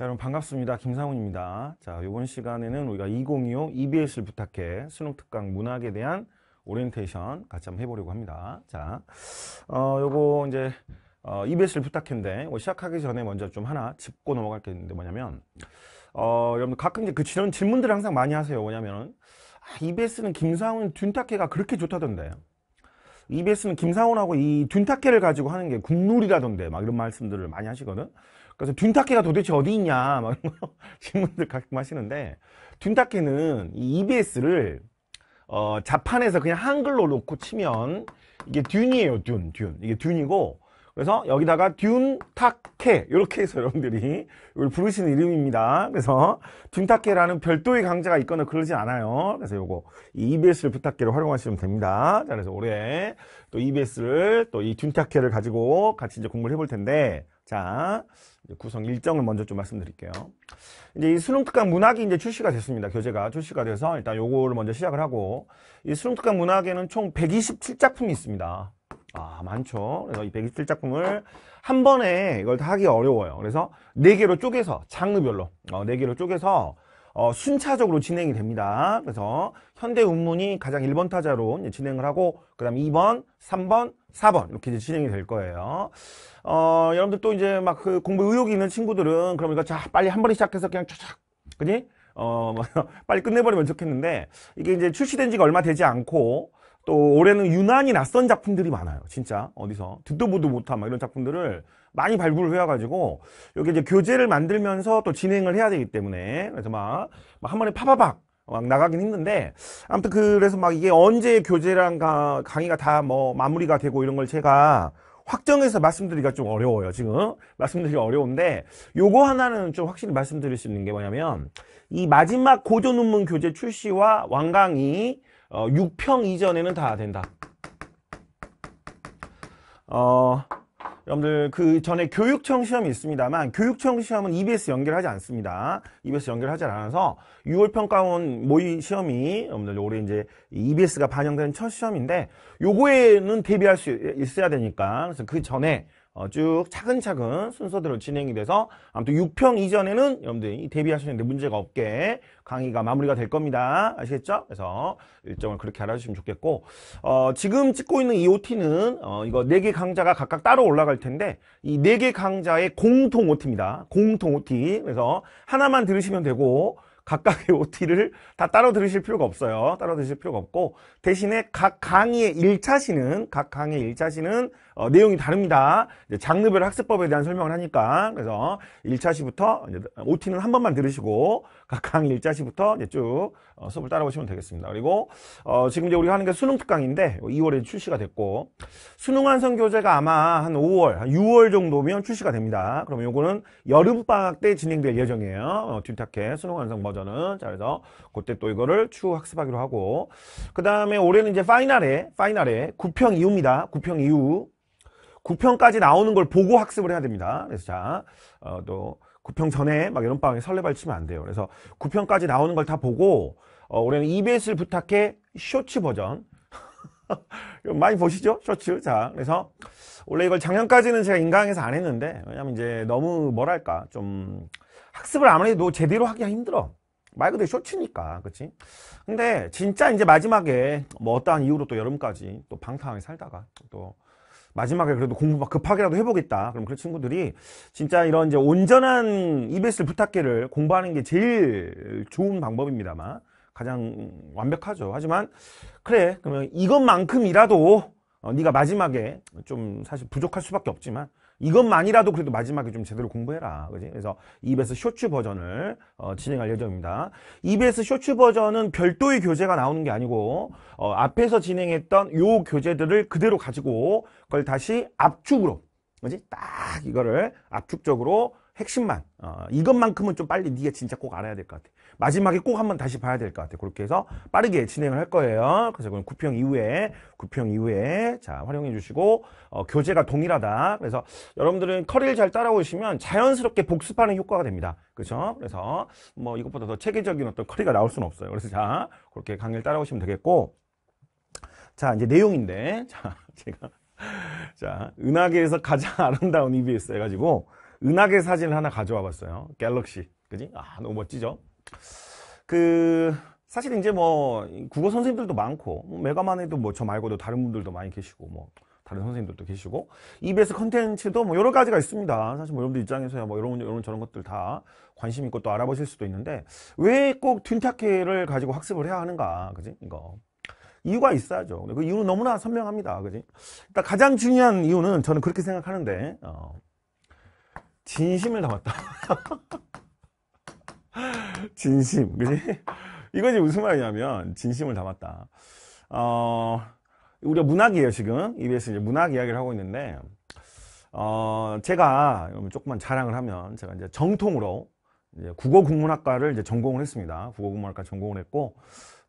자 여러분 반갑습니다. 김상훈입니다. 자 이번 시간에는 우리가 2025 EBS를 부탁해 수능 특강 문학에 대한 오리엔테이션 같이 한번 해보려고 합니다. 자, 어, 요거 이제 어, EBS를 부탁했는데 뭐 시작하기 전에 먼저 좀 하나 짚고 넘어갈 게 있는데 뭐냐면 어, 여러분 가끔 이제 그 질문들을 항상 많이 하세요. 뭐냐면 아, EBS는 김상훈 둔탁회가 그렇게 좋다던데 요 EBS는 김상훈하고 이 듄타케를 가지고 하는 게 국룰이라던데 막 이런 말씀들을 많이 하시거든. 그래서 듄타케가 도대체 어디 있냐 막 이런 거 질문들 가끔 하시는데 듄타케는 이 EBS를 어, 자판에서 그냥 한글로 놓고 치면 이게 듄이에요, 듄, 듄. 이게 듄이고 그래서 여기다가 듄타케 이렇게 해서 여러분들이 이걸 부르시는 이름입니다. 그래서 듄타케라는 별도의 강좌가 있거나 그러지 않아요. 그래서 요거 EBS를 부탁해를 활용하시면 됩니다. 자, 그래서 올해 또 EBS를 또 이 듄타케를 가지고 같이 이제 공부를 해볼 텐데 자, 구성 일정을 먼저 좀 말씀드릴게요. 이제 이 수능 특강 문학이 이제 출시가 됐습니다. 교재가 출시가 돼서 일단 요거를 먼저 시작을 하고 이 수능 특강 문학에는 총 127작품이 있습니다. 아 많죠 그래서 이 127 작품을 한 번에 이걸 다 하기 어려워요 그래서 4개로 쪼개서 장르별로 어, 4개로 쪼개서 어, 순차적으로 진행이 됩니다 그래서 현대 운문이 가장 1번 타자로 진행을 하고 그 다음 2번 3번 4번 이렇게 이제 진행이 될 거예요 어, 여러분들 또 이제 막 그 공부 의욕이 있는 친구들은 그러니까자 빨리 한 번에 시작해서 그냥 쫙쫙 그지? 어, 뭐 빨리 끝내버리면 좋겠는데 이게 이제 출시된 지가 얼마 되지 않고 또 올해는 유난히 낯선 작품들이 많아요. 진짜 어디서 듣도 보도 못한 막 이런 작품들을 많이 발굴을 해와가지고 여기 이제 교재를 만들면서 또 진행을 해야 되기 때문에 그래서 막 한 번에 파바박 막 나가긴 했는데 아무튼 그래서 막 이게 언제 교재랑 강의가 다 뭐 마무리가 되고 이런 걸 제가 확정해서 말씀드리기가 좀 어려워요 지금 말씀드리기 가 어려운데 요거 하나는 좀 확실히 말씀드릴 수 있는 게 뭐냐면 이 마지막 고전 논문 교재 출시와 완강이 어, 6평 이전에는 다 된다. 어, 여러분들 그 전에 교육청 시험이 있습니다만 교육청 시험은 EBS 연결하지 않습니다. EBS 연결하지 않아서 6월 평가원 모의 시험이 여러분들 올해 이제 EBS가 반영되는 첫 시험인데 요거에는 대비할 수 있어야 되니까 그래서 그 전에 어, 쭉 차근차근 순서대로 진행이 돼서 아무튼 6평 이전에는 여러분들이 대비하시는데 문제가 없게 강의가 마무리가 될 겁니다. 아시겠죠? 그래서 일정을 그렇게 알아주시면 좋겠고 어, 지금 찍고 있는 이 OT는 어, 이거 4개 강좌가 각각 따로 올라갈 텐데 이 4개 강좌의 공통 OT입니다. 공통 OT 그래서 하나만 들으시면 되고 각각의 OT를 다 따로 들으실 필요가 없어요. 따로 들으실 필요가 없고 대신에 각 강의의 1차시는 각 강의의 1차시는 어, 내용이 다릅니다. 이제 장르별 학습법에 대한 설명을 하니까 그래서 1차시부터 이제 OT는 한 번만 들으시고 각강 일자시부터 이제 쭉 어, 수업을 따라오시면 되겠습니다. 그리고 어, 지금 이제 우리가 하는 게 수능 특강인데 2월에 출시가 됐고 수능 완성 교재가 아마 한 5월, 한 6월 정도면 출시가 됩니다. 그러면 요거는 여름 방학 때 진행될 예정이에요. 어, 듀타케 수능 완성 버전은 자 그래서 그때 또 이거를 추후 학습하기로 하고 그 다음에 올해는 이제 파이널에 파이널에 9평 이후입니다. 9평 이후 9평까지 나오는 걸 보고 학습을 해야 됩니다. 그래서 자, 어, 또 구평 전에 막 이런 방에 설레발 치면 안 돼요. 그래서 구평까지 나오는 걸 다 보고 어, 올해는 EBS를 부탁해 쇼츠 버전 많이 보시죠? 쇼츠. 자, 그래서 원래 이걸 작년까지는 제가 인강에서 안 했는데 왜냐면 이제 너무 뭐랄까 좀 학습을 아무래도 뭐 제대로 하기가 힘들어. 말 그대로 쇼츠니까, 그치? 근데 진짜 이제 마지막에 뭐 어떠한 이유로 또 여름까지 또 방탕하게 살다가 또 마지막에 그래도 공부 막 급하게라도 해보겠다. 그럼 그 친구들이 진짜 이런 이제 온전한 EBS를 부탁해를 공부하는 게 제일 좋은 방법입니다만 가장 완벽하죠. 하지만 그래 그러면 이것만큼이라도 어, 네가 마지막에 좀 사실 부족할 수밖에 없지만 이것만이라도 그래도 마지막에 좀 제대로 공부해라. 그지? 그래서 EBS 쇼츠 버전을 어, 진행할 예정입니다. EBS 쇼츠 버전은 별도의 교재가 나오는 게 아니고 어, 앞에서 진행했던 요 교재들을 그대로 가지고 그걸 다시 압축으로 그지? 딱 이거를 압축적으로 핵심만 어, 이것만큼은 좀 빨리 네가 진짜 꼭 알아야 될 것 같아 마지막에 꼭 한번 다시 봐야 될 것 같아 그렇게 해서 빠르게 진행을 할 거예요 그래서 그럼 구평 이후에 구평 이후에 자 활용해 주시고 어, 교재가 동일하다 그래서 여러분들은 커리를 잘 따라오시면 자연스럽게 복습하는 효과가 됩니다 그렇죠 그래서 뭐 이것보다 더 체계적인 어떤 커리가 나올 수는 없어요 그래서 자 그렇게 강의를 따라오시면 되겠고 자 이제 내용인데 자 제가 자 은하계에서 가장 아름다운 EBS 해가지고 은하계 사진을 하나 가져와 봤어요. 갤럭시. 그지? 아, 너무 멋지죠? 그, 사실 이제 뭐, 국어 선생님들도 많고, 뭐 메가만 해도 뭐 저 말고도 다른 분들도 많이 계시고, 뭐, 다른 선생님들도 계시고, EBS 컨텐츠도 뭐 여러 가지가 있습니다. 사실 뭐 여러분들 입장에서야 뭐 이런, 이런 저런 것들 다 관심 있고 또 알아보실 수도 있는데, 왜꼭 틴타케를 가지고 학습을 해야 하는가? 그지? 이거. 이유가 있어야죠. 그 이유는 너무나 선명합니다. 그지? 일단 가장 중요한 이유는 저는 그렇게 생각하는데, 어, 진심을 담았다. 진심, 그지? 이거지 무슨 말이냐면 진심을 담았다. 어, 우리가 문학이에요 지금 EBS 이제 문학 이야기를 하고 있는데 어, 제가 조금만 자랑을 하면 제가 이제 정통으로 이제 국어국문학과를 이제 전공을 했습니다. 국어국문학과 전공을 했고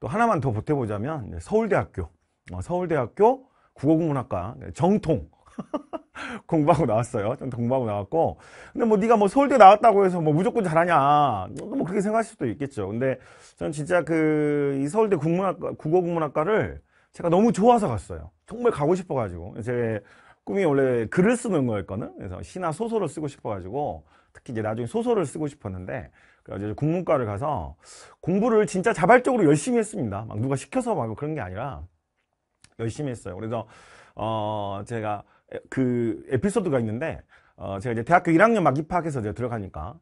또 하나만 더 보태보자면 서울대학교, 어, 서울대학교 국어국문학과 정통 공부하고 나왔어요. 좀 공부하고 나왔고. 근데 뭐 네가 뭐 서울대 나왔다고 해서 뭐 무조건 잘하냐. 뭐 그렇게 생각할 수도 있겠죠. 근데 저는 진짜 그 이 서울대 국문학과 국어 국문학과를 제가 너무 좋아서 갔어요. 정말 가고 싶어 가지고. 제 꿈이 원래 글을 쓰는 거였거든. 그래서 시나 소설을 쓰고 싶어 가지고 특히 이제 나중에 소설을 쓰고 싶었는데 그래서 국문과를 가서 공부를 진짜 자발적으로 열심히 했습니다. 막 누가 시켜서 막 그런 게 아니라 열심히 했어요. 그래서 어 제가 그 에피소드가 있는데 어, 제가 이제 대학교 1학년 막 입학해서 제가 들어가니까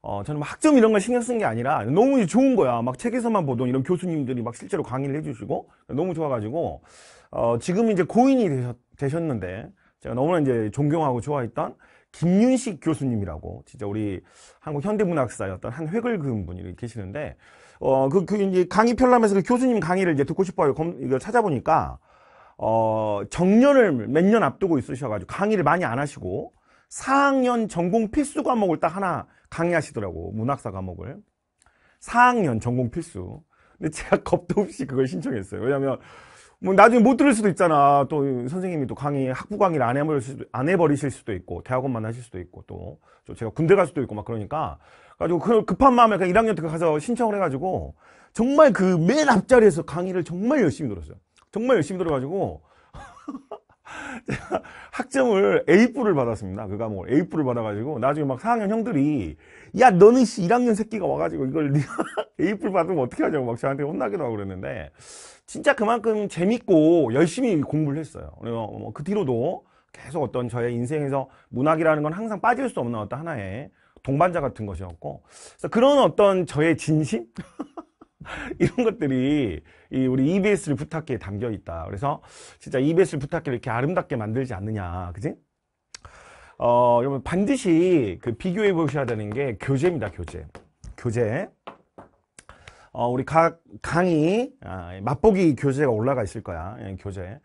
어, 저는 막 학점 이런 걸 신경 쓴 게 아니라 너무 좋은 거야. 막 책에서만 보던 이런 교수님들이 막 실제로 강의를 해주시고 너무 좋아가지고 어, 지금 이제 고인이 되셨, 는데 제가 너무나 이제 존경하고 좋아했던 김윤식 교수님이라고 진짜 우리 한국 현대문학사였던 한 획을 그은 분이 계시는데 어그 그 이제 강의 편람에서 그 교수님 강의를 이제 듣고 싶어요. 검, 이걸 찾아보니까 어, 정년을 몇 년 앞두고 있으셔가지고 강의를 많이 안 하시고 4학년 전공 필수 과목을 딱 하나 강의하시더라고 문학사 과목을 4학년 전공 필수 근데 제가 겁도 없이 그걸 신청했어요 왜냐면 뭐 나중에 못 들을 수도 있잖아 또 선생님이 또 강의 학부 강의를 안 해버릴 수도, 안 해버리실 수도 있고 대학원만 하실 수도 있고 또 제가 군대 갈 수도 있고 막 그러니까 그래 가지고 그 급한 마음에 그냥 1학년 때 가서 신청을 해가지고 정말 그 맨 앞자리에서 강의를 정말 열심히 들었어요 정말 열심히 들어가지고 제가 학점을 A뿔을 받았습니다. 그 과목을 A뿔을 받아가지고 나중에 막 4학년 형들이 야 너는 씨 1학년 새끼가 와가지고 이걸 네가 A뿔 받으면 어떻게 하냐고 막 저한테 혼나기도 하고 그랬는데 진짜 그만큼 재밌고 열심히 공부를 했어요. 그래뭐그 뒤로도 계속 어떤 저의 인생에서 문학이라는 건 항상 빠질 수 없는 어떤 하나의 동반자 같은 것이었고 그런 어떤 저의 진심? 이런 것들이 이 우리 EBS를 부탁해에 담겨 있다. 그래서 진짜 EBS를 부탁해를 이렇게 아름답게 만들지 않느냐. 그지? 어, 여러분 반드시 그 비교해 보셔야 되는 게 교재입니다. 교재. 교재. 어, 우리 각 강의 아, 맛보기 교재가 올라가 있을 거야. 예, 교재.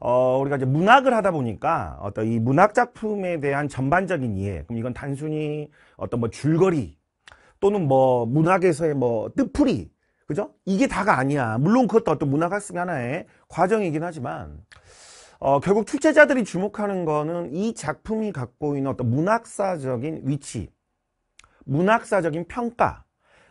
어, 우리가 이제 문학을 하다 보니까 어떤 이 문학 작품에 대한 전반적인 이해. 그럼 이건 단순히 어떤 뭐 줄거리 또는 뭐 문학에서의 뭐 뜻풀이 그죠? 이게 다가 아니야. 물론 그것도 어떤 문화 학습 하나의 과정이긴 하지만 어, 결국 출제자들이 주목하는 거는 이 작품이 갖고 있는 어떤 문학사적인 위치, 문학사적인 평가,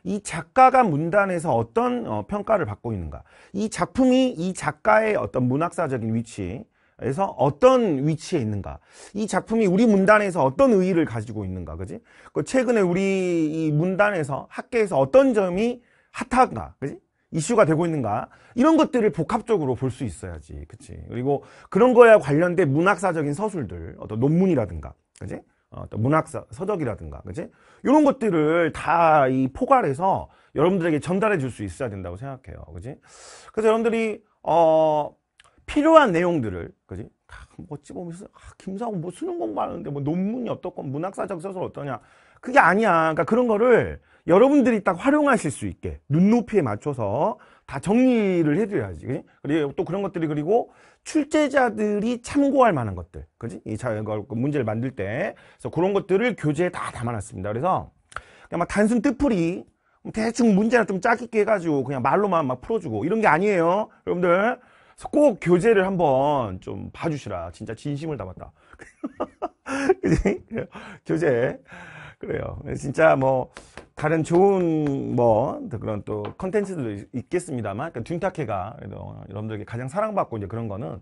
이 작가가 문단에서 어떤 어, 평가를 받고 있는가, 이 작품이 이 작가의 어떤 문학사적인 위치, 에서 어떤 위치에 있는가 이 작품이 우리 문단에서 어떤 의의를 가지고 있는가 그지 그 최근에 우리 이 문단에서 학계에서 어떤 점이 핫한가 그지 이슈가 되고 있는가 이런 것들을 복합적으로 볼 수 있어야지 그치 그리고 그런 거에 관련된 문학사적인 서술들 어떤 논문이라든가 그지 어, 어떤 문학사 서적이라든가 그지 이런 것들을 다 이 포괄해서 여러분들에게 전달해 줄 수 있어야 된다고 생각해요 그지 그래서 여러분들이 어 필요한 내용들을 그지 뭐 아, 멋지 보면서 아, 김사훈 뭐 수능 공부하는데 뭐 논문이 어떻고 문학사적 서술 어떠냐 그게 아니야 그러니까 그런 거를 여러분들이 딱 활용하실 수 있게 눈높이에 맞춰서 다 정리를 해드려야지. 그리고 또 그런 것들이 그리고 출제자들이 참고할 만한 것들. 그지? 이 그 문제를 만들 때. 그래서 그런 것들을 교재에 다 담아놨습니다. 그래서 그냥 막 단순 뜻풀이 뭐 대충 문제나 좀 짜깁게 해가지고 그냥 말로만 막 풀어주고 이런 게 아니에요. 여러분들. 꼭 교재를 한번 좀 봐주시라. 진짜 진심을 담았다. 그지? 교재. 그래요. 진짜 뭐, 다른 좋은 뭐 그런 또 컨텐츠들도 있겠습니다만 그러니까 듄타케가 여러분들에게 가장 사랑받고 이제 그런 거는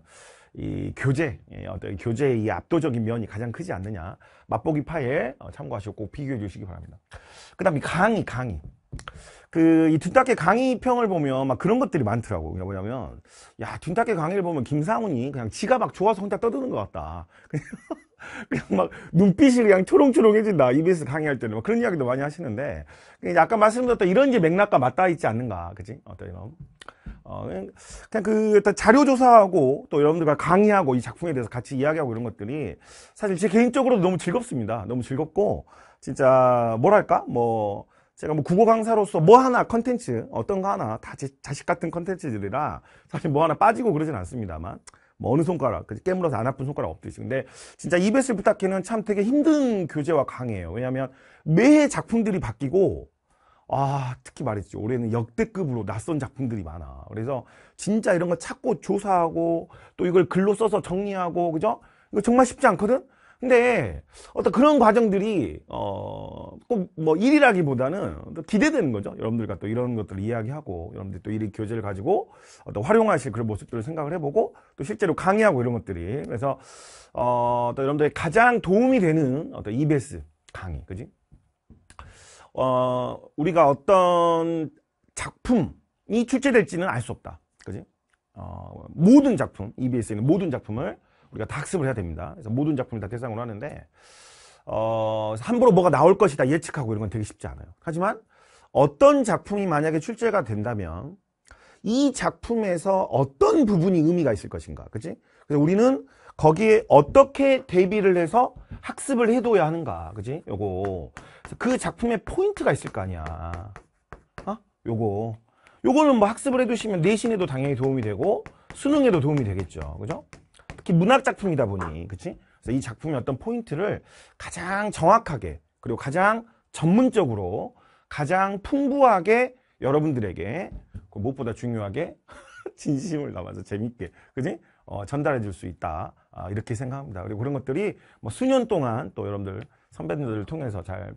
이 교재, 예, 어떤 교재의 이 압도적인 면이 가장 크지 않느냐. 맛보기 파에 어, 참고하시고 꼭 비교해 주시기 바랍니다. 그 다음 이 강의, 강의. 그, 이둔탁계 강의 평을 보면 막 그런 것들이 많더라고. 그러니까 뭐냐면, 야, 둔탁계 강의를 보면 김상훈이 그냥 지가 막 좋아서 혼자 떠드는 것 같다. 그냥, 막 눈빛이 그냥 초롱초롱해진다. EBS 강의할 때는. 막 그런 이야기도 많이 하시는데, 약간 말씀드렸던 이런 이제 맥락과 맞닿아 있지 않는가. 그지? 어떤 이런. 어, 그냥, 그 일단 자료 조사하고 또 여러분들과 강의하고 이 작품에 대해서 같이 이야기하고 이런 것들이 사실 제 개인적으로도 너무 즐겁습니다. 너무 즐겁고 진짜 뭐랄까 뭐 제가 뭐 국어 강사로서 뭐 하나 컨텐츠 어떤 거 하나 다 제 자식 같은 컨텐츠들이라 사실 뭐 하나 빠지고 그러진 않습니다만 뭐 어느 손가락 깨물어서 안 아픈 손가락 없듯이 근데 진짜 이베스 부탁해는 참 되게 힘든 교재와 강의예요. 왜냐하면 매 작품들이 바뀌고 아 특히 말했죠 올해는 역대급으로 낯선 작품들이 많아 그래서 진짜 이런 거 찾고 조사하고 또 이걸 글로 써서 정리하고 그죠 이거 정말 쉽지 않거든 근데 어떤 그런 과정들이 어꼭 뭐 일이라기보다는 또 기대되는 거죠 여러분들과 또 이런 것들을 이야기하고 여러분들 또 일이 교재를 가지고 어떤 활용하실 그런 모습들을 생각을 해보고 또 실제로 강의하고 이런 것들이 그래서 어또 여러분들의 가장 도움이 되는 어떤 EBS 강의 그지 어, 우리가 어떤 작품이 출제될지는 알 수 없다. 그지? 어, 모든 작품, EBS에 있는 모든 작품을 우리가 다 학습을 해야 됩니다. 그래서 모든 작품이 다 대상으로 하는데, 어, 함부로 뭐가 나올 것이다 예측하고 이런 건 되게 쉽지 않아요. 하지만 어떤 작품이 만약에 출제가 된다면 이 작품에서 어떤 부분이 의미가 있을 것인가. 그지 그래서 우리는 거기에 어떻게 대비를 해서 학습을 해둬야 하는가 그지 요거 그작품의 그 포인트가 있을 거 아니야 어? 요거 요거는 뭐 학습을 해두시면 내신에도 당연히 도움이 되고 수능에도 도움이 되겠죠 그죠 특히 문학 작품이다 보니 그치 그래서 이 작품의 어떤 포인트를 가장 정확하게 그리고 가장 전문적으로 가장 풍부하게 여러분들에게 그 무엇보다 중요하게 진심을 담아서 재밌게 그지 어, 전달해 줄 수 있다 아, 이렇게 생각합니다. 그리고 그런 것들이 뭐 수년 동안 또 여러분들 선배님들을 통해서 잘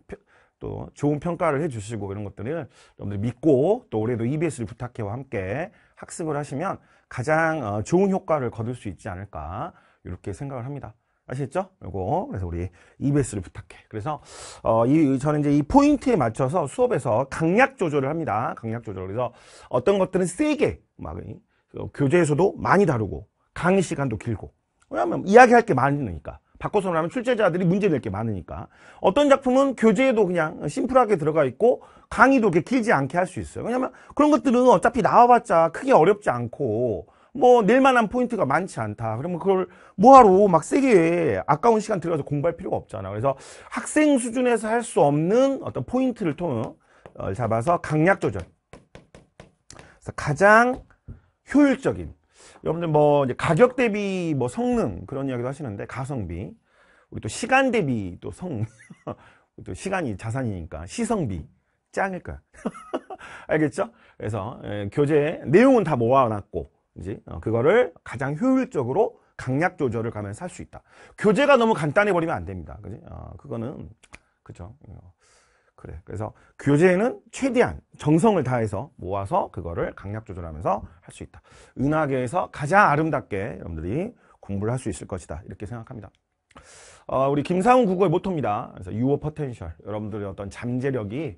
또 좋은 평가를 해주시고 이런 것들을 여러분들 믿고 또 올해도 EBS를 부탁해와 함께 학습을 하시면 가장 어, 좋은 효과를 거둘 수 있지 않을까 이렇게 생각을 합니다. 아시겠죠? 그리고 그래서 우리 EBS를 부탁해. 그래서 어, 이 저는 이제 이 포인트에 맞춰서 수업에서 강약 조절을 합니다. 강약 조절. 그래서 어떤 것들은 세게 막 그 교재에서도 많이 다루고 강의 시간도 길고 왜냐하면 이야기할 게 많으니까. 바꿔서 말하면 출제자들이 문제 될게 많으니까. 어떤 작품은 교재에도 그냥 심플하게 들어가 있고 강의도 이렇게 길지 않게 할 수 있어요. 왜냐하면 그런 것들은 어차피 나와봤자 크게 어렵지 않고 뭐 낼만한 포인트가 많지 않다. 그러면 그걸 뭐하러 막 세게 아까운 시간 들어가서 공부할 필요가 없잖아. 그래서 학생 수준에서 할 수 없는 어떤 포인트를 통해 어, 잡아서 강약 조절. 그래서 가장 효율적인 여러분들 뭐 가격 대비 뭐 성능 그런 이야기도 하시는데 가성비 우리 또 시간 대비 또 성 또 시간이 자산이니까 시성비 짱일까요? 알겠죠? 그래서 에, 예, 교재 내용은 다 모아놨고 이제 어, 그거를 가장 효율적으로 강약 조절을 가면서 할 수 있다. 교재가 너무 간단해 버리면 안 됩니다. 그지? 어, 그거는 그죠? 어. 그래. 그래서 교재는 최대한 정성을 다해서 모아서 그거를 강약 조절하면서 할 수 있다. 은하계에서 가장 아름답게 여러분들이 공부를 할 수 있을 것이다. 이렇게 생각합니다. 어, 우리 김상훈 국어의 모토입니다. 그래서 유어 포텐셜. 여러분들의 어떤 잠재력이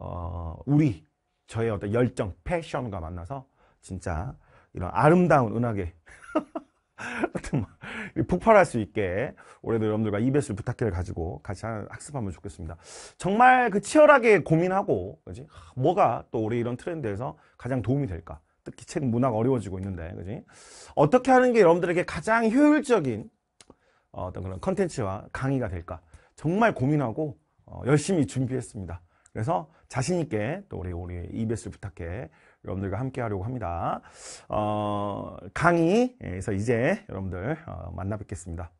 어, 우리 저의 어떤 열정, 패션과 만나서 진짜 이런 아름다운 은하계 하여튼 뭐, 폭발할 수 있게 올해도 여러분들과 EBS 부탁해를 가지고 같이 학습하면 좋겠습니다. 정말 그 치열하게 고민하고 그지 뭐가 또 올해 이런 트렌드에서 가장 도움이 될까? 특히 책 문학 어려워지고 있는데 그지 어떻게 하는 게 여러분들에게 가장 효율적인 어, 어떤 그런 컨텐츠와 강의가 될까? 정말 고민하고 어, 열심히 준비했습니다. 그래서 자신 있게 또 우리 우리 EBS 부탁해 여러분들과 함께 하려고 합니다. 어, 강의에서 이제 여러분들 어, 만나 뵙겠습니다.